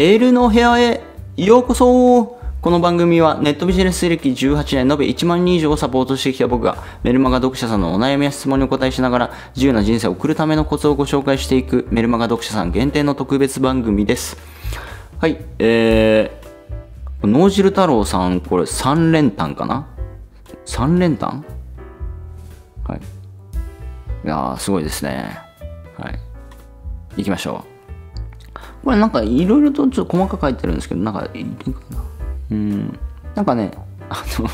エールの部屋へようこそこの番組はネットビジネス歴18年延べ1万人以上をサポートしてきた僕がメルマガ読者さんのお悩みや質問にお答えしながら自由な人生を送るためのコツをご紹介していくメルマガ読者さん限定の特別番組です。はい、えー、脳汁太郎さん、これ3連単かな ?3 連単はい。いやー、すごいですね。はい。行きましょうこれなんかいろいろとちょっと細かく書いてるんですけどなんかいいかなうんなんかねあの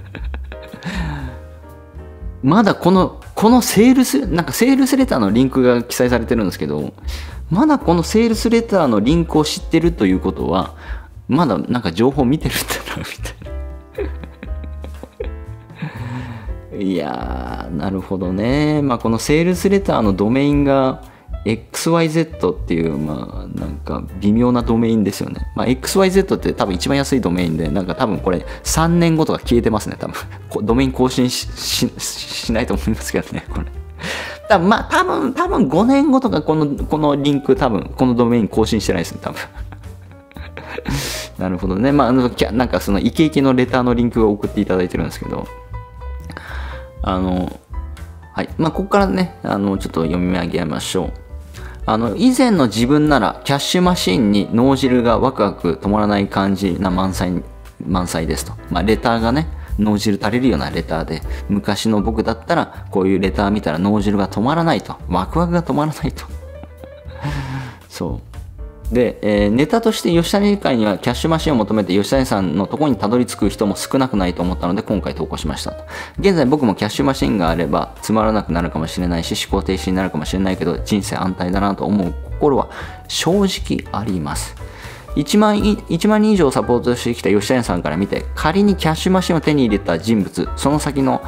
まだこのこのセールスなんかセールスレターのリンクが記載されてるんですけどまだこのセールスレターのリンクを知ってるということはまだなんか情報見てるんだなみたいないやーなるほどねまあこのセールスレターのドメインが XYZ っていう、まあ、なんか微妙なドメインですよね。まあ、XYZ って多分一番安いドメインで、なんか多分これ3年後とか消えてますね、多分。ドメイン更新しししないと思いますけどね、これ。まあ、多分、多分5年後とかこの、このリンク多分、このドメイン更新してないですね、多分。なるほどね。まあ、あの、なんかそのイケイケのレターのリンクを送っていただいてるんですけど、あの、はい。まあ、ここからね、あの、ちょっと読み上げましょう。あの、以前の自分ならキャッシュマシンに脳汁がワクワク止まらない感じな満載、満載ですと。まあ、レターがね、脳汁垂れるようなレターで、昔の僕だったらこういうレター見たら脳汁が止まらないと。ワクワクが止まらないと。そう。で、えー、ネタとして吉谷会にはキャッシュマシンを求めて吉谷さんのとこにたどり着く人も少なくないと思ったので今回投稿しました。現在僕もキャッシュマシンがあればつまらなくなるかもしれないし思考停止になるかもしれないけど人生安泰だなと思う心は正直あります。1万 ,1 万人以上サポートしてきた吉谷さんから見て仮にキャッシュマシンを手に入れた人物その先の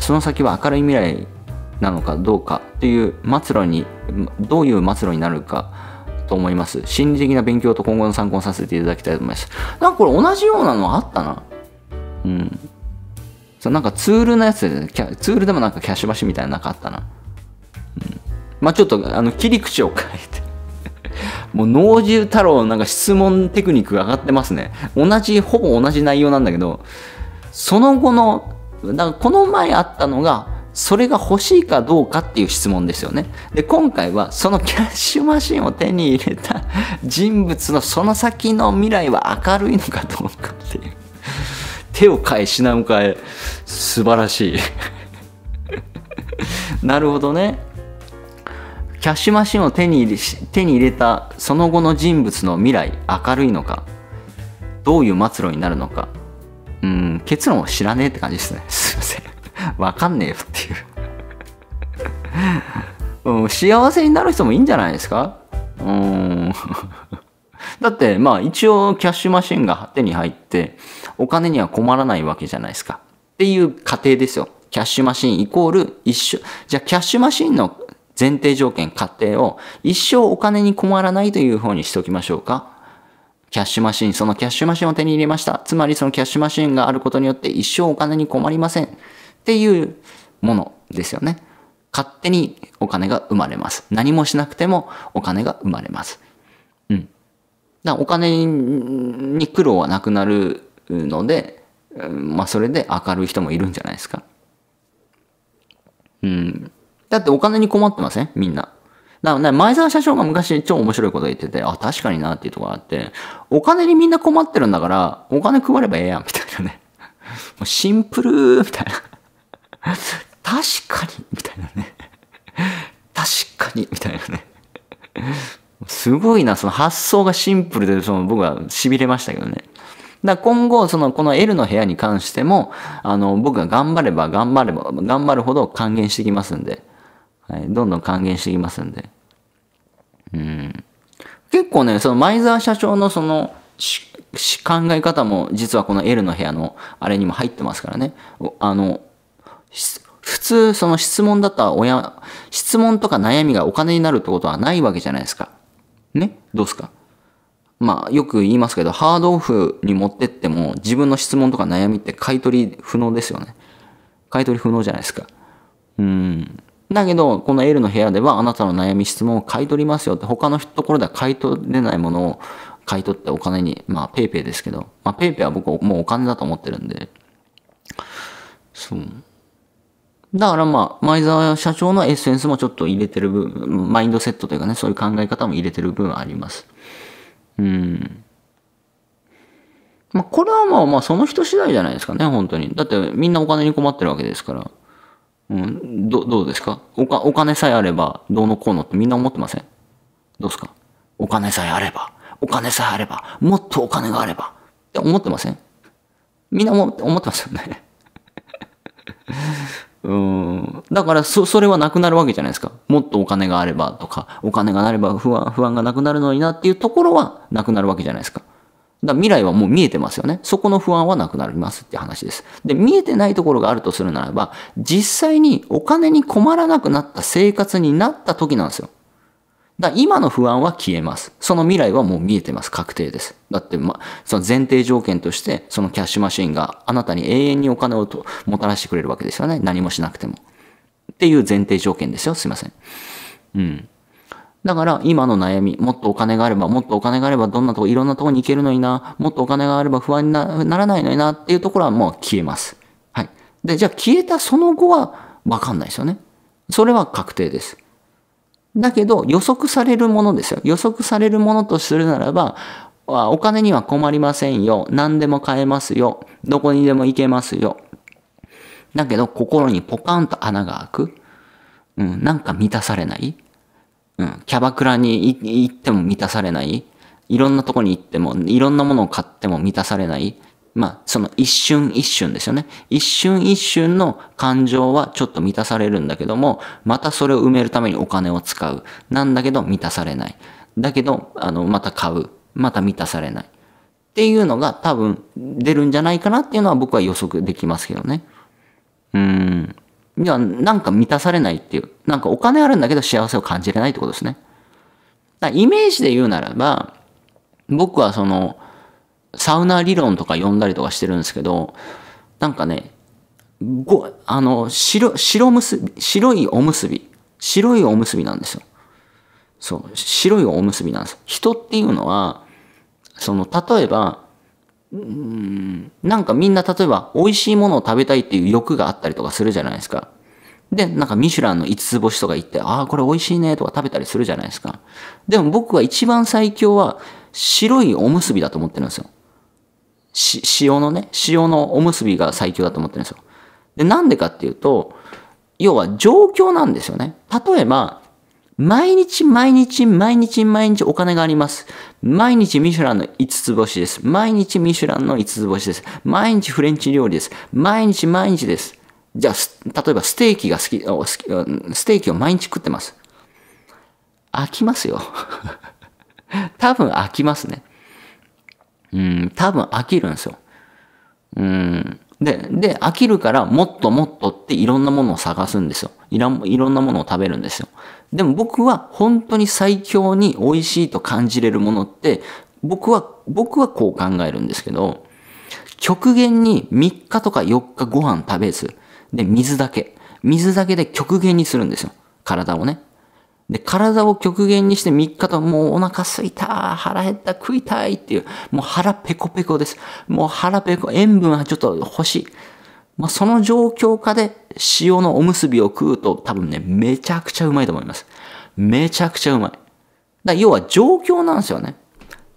その先は明るい未来なのかどうかという末路にどういう末路になるかと思います。心理的な勉強と今後の参考にさせていただきたいと思います。なんかこれ同じようなのあったな。うん。そうなんかツールのやつで、ね、ツールでもなんかキャッシュバシみたいななかったな。うん。まあちょっと、あの、切り口を変えて。もう脳汁太郎のなんか質問テクニックが上がってますね。同じ、ほぼ同じ内容なんだけど、その後の、なんかこの前あったのが、それが欲しいかどうかっていう質問ですよね。で、今回はそのキャッシュマシンを手に入れた 人物のその先の未来は明るいのかどうかっていう。手を変え品を変え、素晴らしい。なるほどね。キャッシュマシンを手に入れ手に入れたその後の人物の未来明るいのかどういう末路になるのかうん結論を知らねえって感じですねすいません わかんねえよっていう うん、幸せになる人もいいんじゃないですかうん。だって、まあ一応キャッシュマシンが手に入って、お金には困らないわけじゃないですか。っていう過程ですよ。キャッシュマシンイコール一緒。じゃあキャッシュマシンの前提条件、過程を一生お金に困らないという方にしておきましょうか。キャッシュマシン、そのキャッシュマシンを手に入れました。つまりそのキャッシュマシンがあることによって一生お金に困りません。っていうものですよね。勝手にお金が生まれます。何もしなくてもお金が生まれます。うん。だからお金に苦労はなくなるので、まあそれで明るい人もいるんじゃないですか。うん。だってお金に困ってませんみんな。だか前澤社長が昔超面白いこと言ってて、あ、確かになっていうとこがあって、お金にみんな困ってるんだから、お金配ればええやん、みたいなね。もうシンプルみたいな。確かにみたいなね確かにみたいなねすごいなその発想がシンプルでその僕はしびれましたけどねだ今後、その、この L の部屋に関しても、あの、僕が頑張れば頑張れば、頑張るほど還元してきますんで、はい、どんどん還元してきますんで。うん。結構ね、その前澤社長のその、し、考え方も実はこの L の部屋のあれにも入ってますからね。あの、普通その質問だったら親、質問とか悩みがお金になるってことはないわけじゃないですか。ねどうすかまあよく言いますけど、ハードオフに持ってっても自分の質問とか悩みって買い取り不能ですよね。買い取り不能じゃないですか。うん。だけど、この L の部屋ではあなたの悩み質問を買い取りますよって、他のところでは買い取れないものを買い取ってお金に、まあ PayPay ですけど、まあ PayPay は僕もうお金だと思ってるんで、そう。だからまあ、前澤社長のエッセンスもちょっと入れてる分、マインドセットというかね、そういう考え方も入れてる分あります。うん。まあ、これはまあまあ、その人次第じゃないですかね、本当に。だってみんなお金に困ってるわけですから。うん、ど、どうですかおかお金さえあれば、どうのこうのってみんな思ってませんどうですかお金さえあれば、お金さえあれば、もっとお金があれば、って思ってませんみんな思思ってますよね。うん。だから、そ、それはなくなるわけじゃないですか。もっとお金があればとか、お金がなれば不安、不安がなくなるのになっていうところはなくなるわけじゃないですか。だから未来はもう見えてますよね。そこの不安はなくなりますって話です。で、見えてないところがあるとするならば、実際にお金に困らなくなった生活になった時なんですよ。だ今の不安は消えます。その未来はもう見えてます。確定です。だって、ま、その前提条件として、そのキャッシュマシンがあなたに永遠にお金をもたらしてくれるわけですよね。何もしなくても。っていう前提条件ですよ。すいません。うん。だから今の悩み、もっとお金があれば、もっとお金があればどんなとこ、いろんなとこに行けるのにな、もっとお金があれば不安にならないのになっていうところはもう消えます。はい。で、じゃあ消えたその後はわかんないですよね。それは確定です。だけど予測されるものですよ。予測されるものとするならば、お金には困りませんよ。何でも買えますよ。どこにでも行けますよ。だけど心にポカンと穴が開く。うん、なんか満たされない。うん、キャバクラに行っても満たされない。いろんなとこに行っても、いろんなものを買っても満たされない。まあ、その一瞬一瞬ですよね。一瞬一瞬の感情はちょっと満たされるんだけども、またそれを埋めるためにお金を使う。なんだけど満たされない。だけど、あの、また買う。また満たされない。っていうのが多分出るんじゃないかなっていうのは僕は予測できますけどね。うん。いや、なんか満たされないっていう。なんかお金あるんだけど幸せを感じれないってことですね。だイメージで言うならば、僕はその、サウナ理論とか読んだりとかしてるんですけど、なんかね、ご、あの、白、白むすび、白いおむすび、白いおむすびなんですよ。そう、白いおむすびなんです。人っていうのは、その、例えば、うん、なんかみんな例えば美味しいものを食べたいっていう欲があったりとかするじゃないですか。で、なんかミシュランの5つ星とか行って、ああ、これ美味しいねとか食べたりするじゃないですか。でも僕は一番最強は白いおむすびだと思ってるんですよ。塩のね、塩のおむすびが最強だと思ってるんですよ。で、なんでかっていうと、要は状況なんですよね。例えば、毎日毎日毎日毎日お金があります。毎日ミシュランの5つ星です。毎日ミシュランの5つ星です。毎日フレンチ料理です。毎日毎日です。じゃあ、例えばステーキが好き、ステーキを毎日食ってます。飽きますよ。多分飽きますね。うん、多分飽きるんですよ。うん。で、で、飽きるからもっともっとっていろんなものを探すんですよ。いろいろんなものを食べるんですよ。でも僕は本当に最強に美味しいと感じれるものって、僕は、僕はこう考えるんですけど、極限に3日とか4日ご飯食べず、で、水だけ。水だけで極限にするんですよ。体をね。で、体を極限にして3日ともうお腹すいた、腹減った、食いたいっていう、もう腹ペコペコです。もう腹ペコ、塩分はちょっと欲しい。まあ、その状況下で塩のおむすびを食うと多分ね、めちゃくちゃうまいと思います。めちゃくちゃうまい。だ要は状況なんですよね。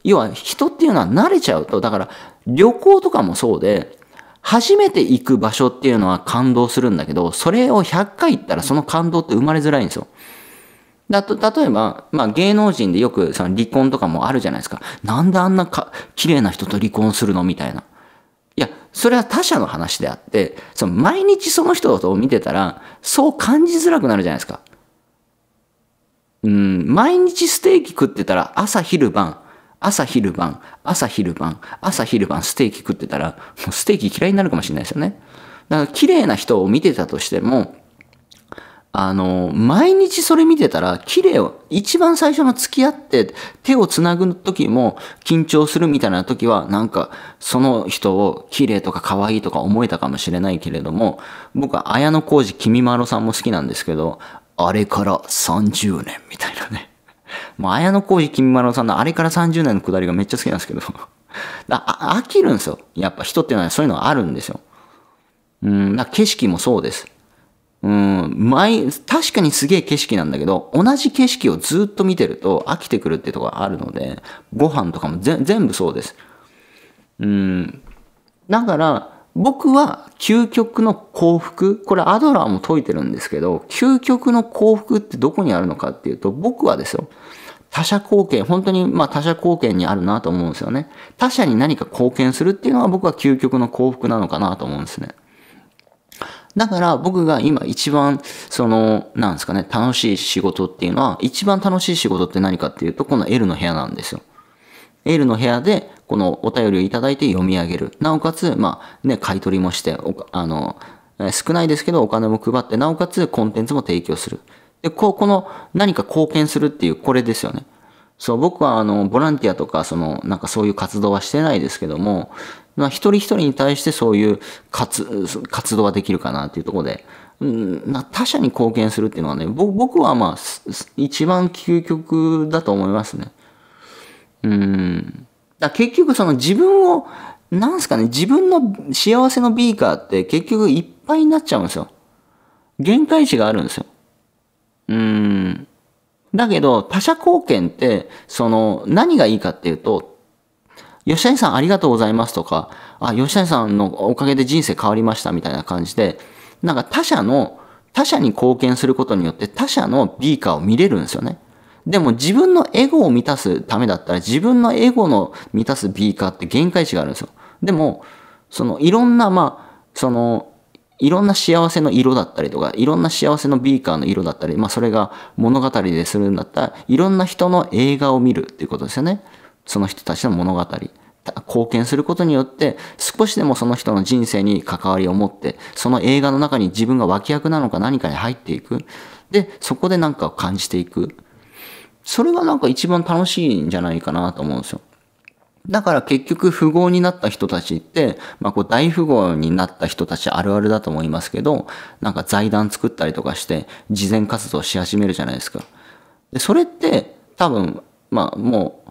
要は人っていうのは慣れちゃうと、だから旅行とかもそうで、初めて行く場所っていうのは感動するんだけど、それを100回行ったらその感動って生まれづらいんですよ。だと、例えば、まあ芸能人でよくその離婚とかもあるじゃないですか。なんであんなか、綺麗な人と離婚するのみたいな。いや、それは他者の話であって、その毎日その人を見てたら、そう感じづらくなるじゃないですか。うん、毎日ステーキ食ってたら、朝昼晩、朝昼晩、朝昼晩、朝昼晩ステーキ食ってたら、もうステーキ嫌いになるかもしれないですよね。だから綺麗な人を見てたとしても、あの、毎日それ見てたら、綺麗を、一番最初の付き合って、手を繋ぐ時も、緊張するみたいな時は、なんか、その人を綺麗とか可愛いとか思えたかもしれないけれども、僕は綾小路二君まろさんも好きなんですけど、あれから30年みたいなね。もう綾小路君みまろさんのあれから30年のくだりがめっちゃ好きなんですけど、だ飽きるんですよ。やっぱ人っていうのはそういうのがあるんですよ。うん、景色もそうです。うん、毎、確かにすげえ景色なんだけど、同じ景色をずっと見てると飽きてくるってとこがあるので、ご飯とかも全部そうです。うん。だから、僕は究極の幸福、これアドラーも解いてるんですけど、究極の幸福ってどこにあるのかっていうと、僕はですよ、他者貢献、本当にまあ他者貢献にあるなと思うんですよね。他者に何か貢献するっていうのは僕は究極の幸福なのかなと思うんですね。だから僕が今一番、その、なんですかね、楽しい仕事っていうのは、一番楽しい仕事って何かっていうと、この L の部屋なんですよ。L の部屋で、このお便りをいただいて読み上げる。なおかつ、まあ、ね、買い取りもして、あの、少ないですけどお金も配って、なおかつコンテンツも提供する。で、こう、この何か貢献するっていう、これですよね。そう、僕はあの、ボランティアとか、その、なんかそういう活動はしてないですけども、まあ、一人一人に対してそういう活、活動はできるかなっていうところで、うん、な他者に貢献するっていうのはね、僕はまあ、一番究極だと思いますね。うん。だ結局その自分を、なんすかね、自分の幸せのビーカーって結局いっぱいになっちゃうんですよ。限界値があるんですよ。うん。だけど、他者貢献って、その、何がいいかっていうと、吉谷さんありがとうございますとか、あ、吉谷さんのおかげで人生変わりましたみたいな感じで、なんか他者の、他者に貢献することによって他者のビーカーを見れるんですよね。でも自分のエゴを満たすためだったら自分のエゴの満たすビーカーって限界値があるんですよ。でも、そのいろんな、まあ、そのいろんな幸せの色だったりとか、いろんな幸せのビーカーの色だったり、まあそれが物語でするんだったら、いろんな人の映画を見るっていうことですよね。その人たちの物語。貢献することによって少しでもその人の人生に関わりを持ってその映画の中に自分が脇役なのか何かに入っていくでそこで何かを感じていくそれがなんか一番楽しいんじゃないかなと思うんですよだから結局富豪になった人たちって、まあこう大富豪になった人たちあるあるだと思いますけど、なんか財団作ったりとかして、慈善活動し始めるじゃないですか。で、それって多分、まあも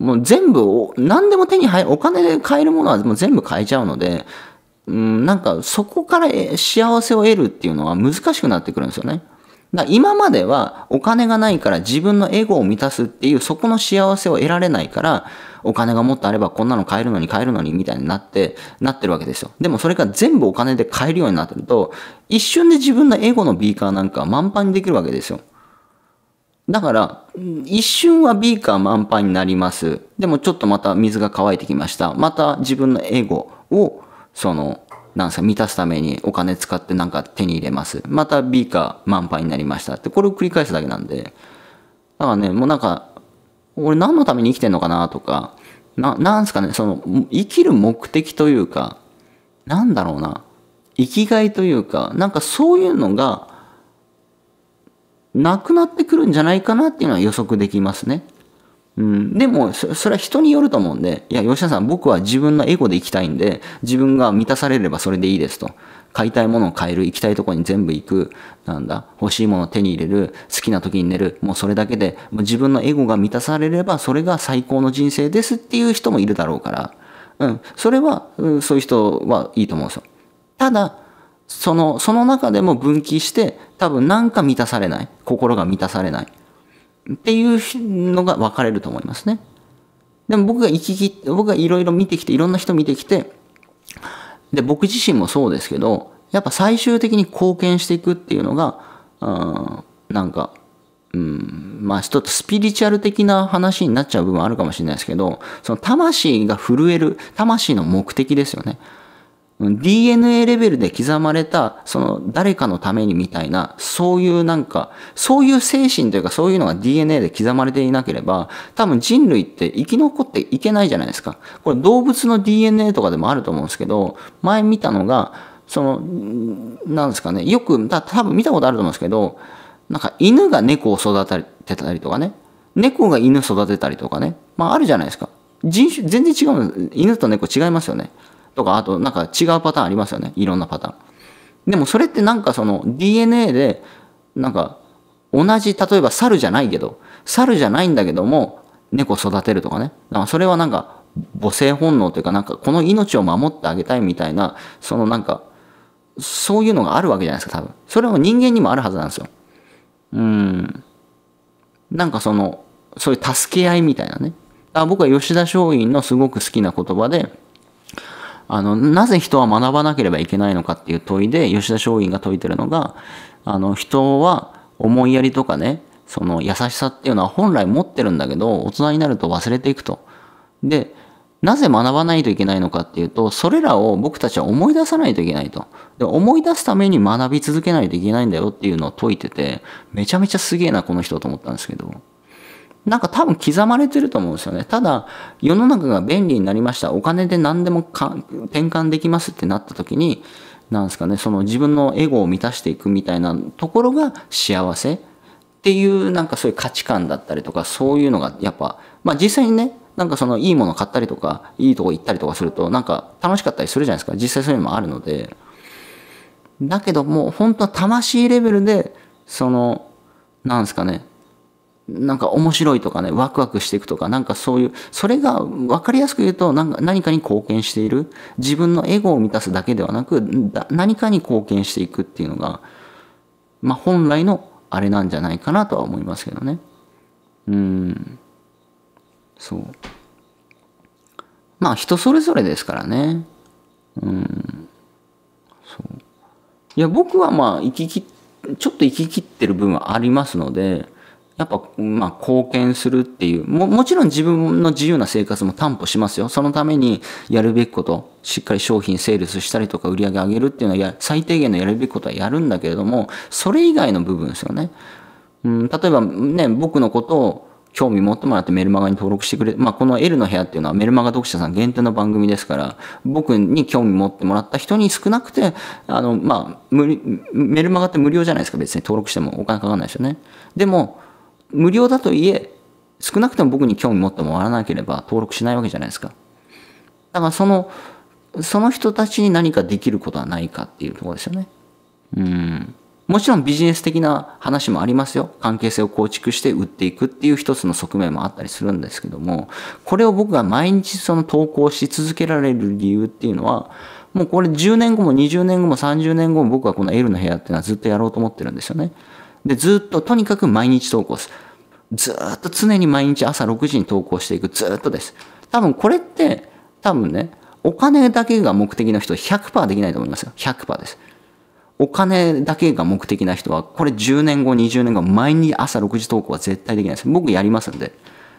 う、もう全部を、何でも手に入る、お金で買えるものはもう全部買えちゃうので、うん、なんかそこから幸せを得るっていうのは難しくなってくるんですよね。だ今まではお金がないから自分のエゴを満たすっていうそこの幸せを得られないから、お金がもっとあればこんなの買えるのに買えるのにみたいになって、なってるわけですよ。でもそれが全部お金で買えるようになってると、一瞬で自分のエゴのビーカーなんか満杯にできるわけですよ。だから、一瞬はビーカー満杯になります。でもちょっとまた水が乾いてきました。また自分のエゴを、その、なんすか、満たすためにお金使ってなんか手に入れます。またビーカー満杯になりましたって、これを繰り返すだけなんで。だからね、もうなんか、俺何のために生きてんのかなとか、な、なんすかね、その、生きる目的というか、なんだろうな、生きがいというか、なんかそういうのが、なくなってくるんじゃないかなっていうのは予測できますね。うん、でもそ、それは人によると思うんで、いや、吉田さん、僕は自分のエゴで生きたいんで、自分が満たされればそれでいいですと。買いたいものを買える、行きたいとこに全部行く、なんだ、欲しいものを手に入れる、好きな時に寝る、もうそれだけで、自分のエゴが満たされれば、それが最高の人生ですっていう人もいるだろうから、うん、それは、そういう人はいいと思うんですよ。ただ、その、その中でも分岐して、多分なんか満たされない、心が満たされない、っていうのが分かれると思いますね。でも僕が行きて、僕がいろいろ見てきて、いろんな人見てきて、で、僕自身もそうですけど、やっぱ最終的に貢献していくっていうのが、うん、なんか、うん、まあちょっとスピリチュアル的な話になっちゃう部分あるかもしれないですけど、その魂が震える、魂の目的ですよね。DNA レベルで刻まれた、その誰かのためにみたいな、そういうなんか、そういう精神というかそういうのが DNA で刻まれていなければ、多分人類って生き残っていけないじゃないですか。これ動物の DNA とかでもあると思うんですけど、前見たのが、その、なんですかね、よく、た多分見たことあると思うんですけど、なんか犬が猫を育てたりとかね、猫が犬育てたりとかね、まああるじゃないですか。人種、全然違う、犬と猫違いますよね。とか、あとなんか違うパターンありますよね。いろんなパターン。でもそれってなんかその DNA で、なんか同じ、例えば猿じゃないけど、猿じゃないんだけども、猫育てるとかね。だからそれはなんか母性本能というか、なんかこの命を守ってあげたいみたいな、そのなんか、そういうのがあるわけじゃないですか、多分。それは人間にもあるはずなんですよ。うん。なんかその、そういう助け合いみたいなね。あ僕は吉田松陰のすごく好きな言葉で、あの、なぜ人は学ばなければいけないのかっていう問いで、吉田松陰が説いてるのが、あの、人は思いやりとかね、その優しさっていうのは本来持ってるんだけど、大人になると忘れていくと。で、なぜ学ばないといけないのかっていうと、それらを僕たちは思い出さないといけないと。で、思い出すために学び続けないといけないんだよっていうのを説いてて、めちゃめちゃすげえな、この人と思ったんですけど。なんか多分刻まれてると思うんですよね。ただ、世の中が便利になりました。お金で何でも転換できますってなった時に、なんですかね、その自分のエゴを満たしていくみたいなところが幸せっていうなんかそういう価値観だったりとか、そういうのがやっぱ、まあ実際にね、なんかそのいいもの買ったりとか、いいとこ行ったりとかすると、なんか楽しかったりするじゃないですか。実際そういうのもあるので。だけどもう本当は魂レベルで、その、なんですかね、なんか面白いとかね、ワクワクしていくとか、なんかそういう、それが分かりやすく言うと、なんか何かに貢献している。自分のエゴを満たすだけではなく、何かに貢献していくっていうのが、まあ本来のあれなんじゃないかなとは思いますけどね。うん。そう。まあ人それぞれですからね。うん。そう。いや、僕はまあ、生きき、ちょっと生ききってる部分はありますので、やっぱ、まあ、貢献するっていうも、もちろん自分の自由な生活も担保しますよ。そのためにやるべきこと、しっかり商品セールスしたりとか売り上げ上げるっていうのはや、最低限のやるべきことはやるんだけれども、それ以外の部分ですよね。うん、例えばね、僕のことを興味持ってもらってメルマガに登録してくれ、まあ、この L の部屋っていうのはメルマガ読者さん限定の番組ですから、僕に興味持ってもらった人に少なくて、あの、まあ、無メルマガって無料じゃないですか、別に登録してもお金かかんないですよね。でも、無料だといえ、少なくとも僕に興味持ってもらわなければ登録しないわけじゃないですか。だからその、その人たちに何かできることはないかっていうところですよね。うん。もちろんビジネス的な話もありますよ。関係性を構築して売っていくっていう一つの側面もあったりするんですけども、これを僕が毎日その投稿し続けられる理由っていうのは、もうこれ10年後も20年後も30年後も僕はこの L の部屋っていうのはずっとやろうと思ってるんですよね。で、ずっととにかく毎日投稿する。ずっと常に毎日朝6時に投稿していく。ずっとです。多分これって、多分ね、お金だけが目的の人100%できないと思いますよ。100%です。お金だけが目的な人は、これ10年後、20年後、毎日朝6時投稿は絶対できないです。僕やりますんで。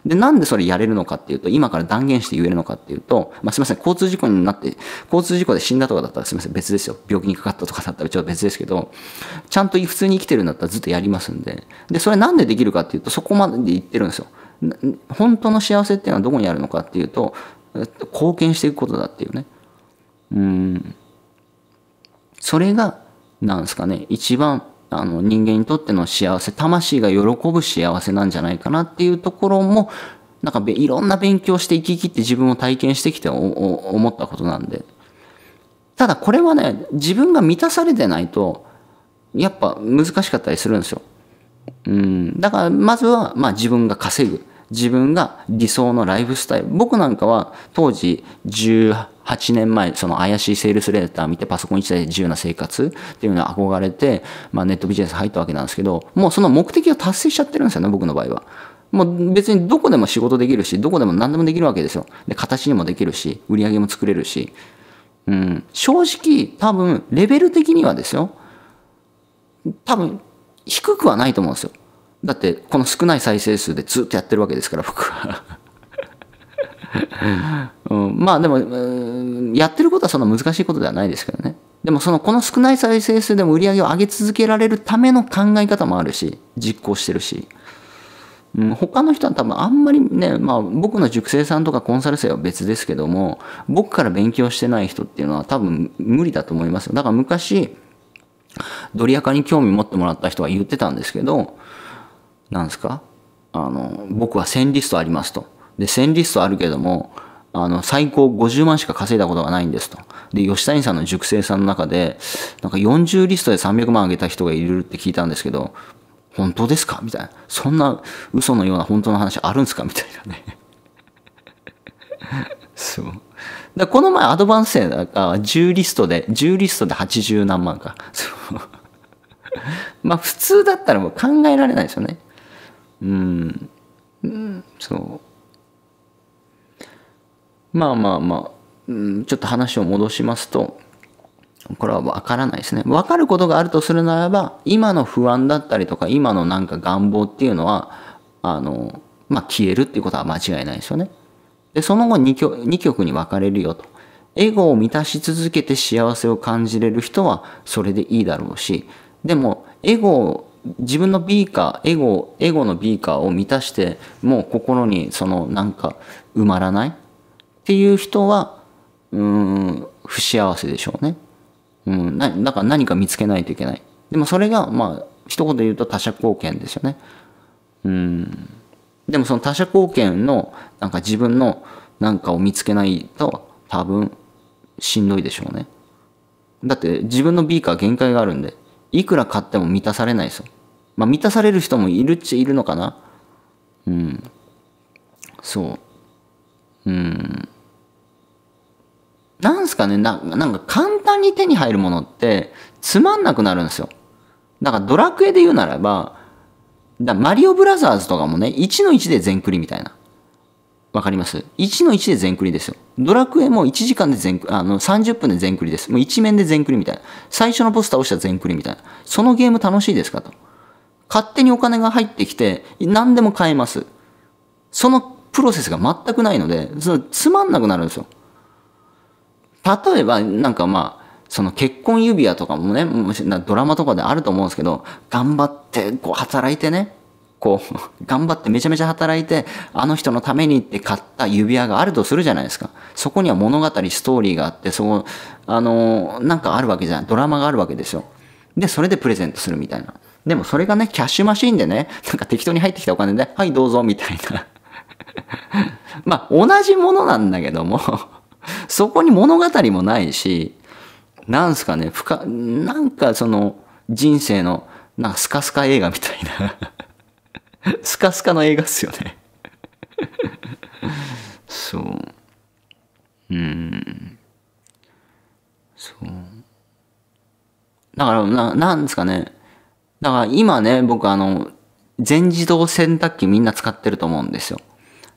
で、なんでそれやれるのかっていうと、今から断言して言えるのかっていうと、まあ、すみません、交通事故になって、交通事故で死んだとかだったらすみません、別ですよ。病気にかかったとかだったらちょっと別ですけど、ちゃんと普通に生きてるんだったらずっとやりますんで、で、それなんでできるかっていうと、そこまで言ってるんですよ。本当の幸せっていうのはどこにあるのかっていうと、貢献していくことだっていうね。うん。それが、なんですかね、一番あの人間にとっての幸せ魂が喜ぶ幸せなんじゃないかなっていうところもなんかいろんな勉強して生ききって自分を体験してきて思ったことなんでただこれはね自分が満たされてないとやっぱ難しかったりするんですよ。うん、だからまずは、まあ、自分が稼ぐ自分が理想のライフスタイル。僕なんかは当時18年前、その怪しいセールスレーター見てパソコン1台で自由な生活っていうのを憧れて、まあ、ネットビジネス入ったわけなんですけど、もうその目的を達成しちゃってるんですよね、僕の場合は。もう別にどこでも仕事できるし、どこでも何でもできるわけですよ。で、形にもできるし、売り上げも作れるし。うん。正直、多分、レベル的にはですよ。多分、低くはないと思うんですよ。だってこの少ない再生数でずっとやってるわけですから僕は うん、まあでも、やってることはそんな難しいことではないですけどねでもそのこの少ない再生数でも売り上げを上げ続けられるための考え方もあるし実行してるし、うん、他の人は多分あんまりね、まあ、僕の塾生さんとかコンサル生は別ですけども僕から勉強してない人っていうのは多分無理だと思いますよだから昔ドリアカに興味持ってもらった人は言ってたんですけどなんですかあの僕は1000リストありますと。で1000リストあるけどもあの最高50万しか稼いだことがないんですと。で吉谷さんの塾生さんの中でなんか40リストで300万あげた人がいるって聞いたんですけど本当ですかみたいなそんな嘘のような本当の話あるんですかみたいなね。そうだこの前アドバンス生だ10リストで10リストで80何万か。そう まあ普通だったらもう考えられないですよね。うん、うん、そうまあまあまあ、うん、ちょっと話を戻しますとこれは分からないですね分かることがあるとするならば今の不安だったりとか今のなんか願望っていうのはあの、まあ、消えるっていうことは間違いないですよねでその後 2, 曲2極に分かれるよとエゴを満たし続けて幸せを感じれる人はそれでいいだろうしでもエゴを自分のビーカーエゴエゴのビーカーを満たしてもう心にそのなんか埋まらないっていう人はうん不幸せでしょうね。うん、なんか何か見つけないといけない。でもそれがまあ一言で言うと他者貢献ですよね。うんでもその他者貢献のなんか自分のなんかを見つけないと多分しんどいでしょうね。だって自分のビーカー限界があるんで。いくら買っても満たされないですよ。まあ満たされる人もいるっちゃいるのかな。うん。そう。うん。なんすかねな、なんか簡単に手に入るものってつまんなくなるんですよ。だからドラクエで言うならば、だマリオブラザーズとかもね、1の1で全クリみたいな。わかります ?1 の1で全クリですよ。ドラクエも1時間で全クリ、あの、30分で全クリです。もう1面で全クリみたいな。最初のポスター押したら全クリみたいな。そのゲーム楽しいですかと。勝手にお金が入ってきて、何でも買えます。そのプロセスが全くないので、そのつまんなくなるんですよ。例えば、なんかまあ、その結婚指輪とかもね、ドラマとかであると思うんですけど、頑張ってこう働いてね、こう、頑張ってめちゃめちゃ働いて、あの人のためにって買った指輪があるとするじゃないですか。そこには物語、ストーリーがあって、そこ、あの、なんかあるわけじゃない。ドラマがあるわけですよ。で、それでプレゼントするみたいな。でもそれがね、キャッシュマシーンでね、なんか適当に入ってきたお金で、はい、どうぞ、みたいな。まあ、同じものなんだけども そこに物語もないし、なんすかね、深、なんかその、人生の、なんかスカスカ映画みたいな スカスカの映画っすよねそううんそうだからななんですかねだから今ね僕あの全自動洗濯機みんな使ってると思うんですよ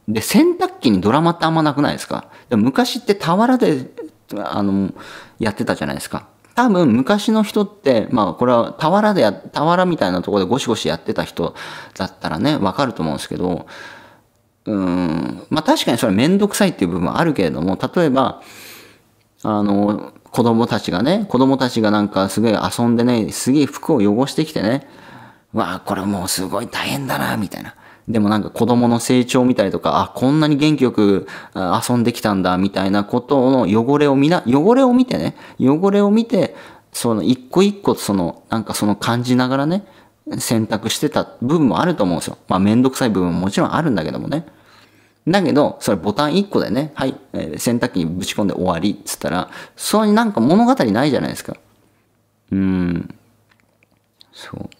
で洗濯機にドラマってあんまなくないですかで昔って俵であのやってたじゃないですか多分昔の人って、まあこれは俵でや、俵みたいなところでゴシゴシやってた人だったらね、わかると思うんですけど、うん、まあ確かにそれめんどくさいっていう部分はあるけれども、例えば、あの、子供たちがね、子供たちがなんかすごい遊んでね、すげえ服を汚してきてね、わあ、これもうすごい大変だな、みたいな。でもなんか子供の成長みたいとか、あ、こんなに元気よく遊んできたんだ、みたいなことの汚れをみな、汚れを見てね、汚れを見て、その一個一個その、なんかその感じながらね、選択してた部分もあると思うんですよ。まあめんどくさい部分ももちろんあるんだけどもね。だけど、それボタン一個でね、はい、えー、洗濯機にぶち込んで終わりっつったら、そういなんか物語ないじゃないですか。うん。そう。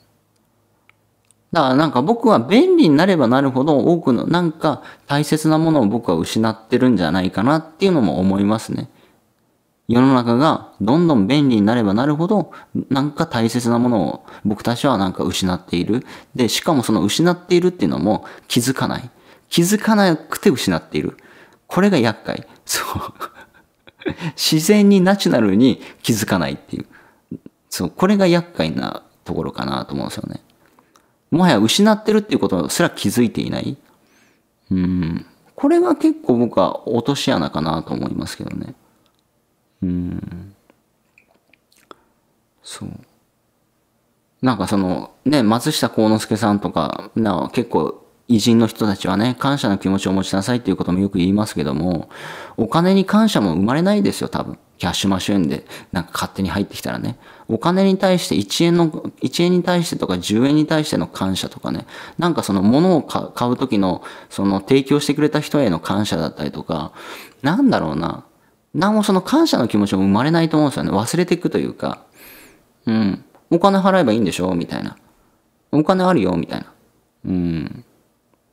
だからなんか僕は便利になればなるほど多くのなんか大切なものを僕は失ってるんじゃないかなっていうのも思いますね。世の中がどんどん便利になればなるほどなんか大切なものを僕たちはなんか失っている。で、しかもその失っているっていうのも気づかない。気づかなくて失っている。これが厄介。そう。自然にナチュラルに気づかないっていう。そう、これが厄介なところかなと思うんですよね。もはや失ってるっていうことすら気づいていない。うん。これが結構僕は落とし穴かなと思いますけどね。うん。そう。なんかその、ね、松下幸之助さんとか、な結構偉人の人たちはね、感謝の気持ちを持ちなさいっていうこともよく言いますけども、お金に感謝も生まれないですよ、多分。キャッシュマシューンでなんか勝手に入ってきたらね、お金に対して1円の、1円に対してとか10円に対しての感謝とかね、なんかその物を買う時の、その提供してくれた人への感謝だったりとか、なんだろうな、なんもその感謝の気持ちも生まれないと思うんですよね。忘れていくというか、うん、お金払えばいいんでしょみたいな。お金あるよみたいな。うん。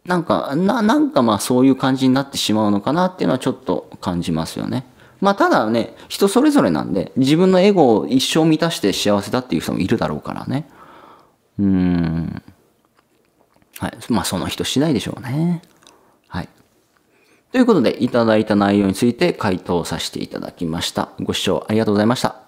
なんか、な、なんかまあそういう感じになってしまうのかなっていうのはちょっと感じますよね。まあ、ただね、人それぞれなんで、自分のエゴを一生満たして幸せだっていう人もいるだろうからね。うん。はい。まあ、その人次第でしょうね。はい。ということで、いただいた内容について回答させていただきました。ご視聴ありがとうございました。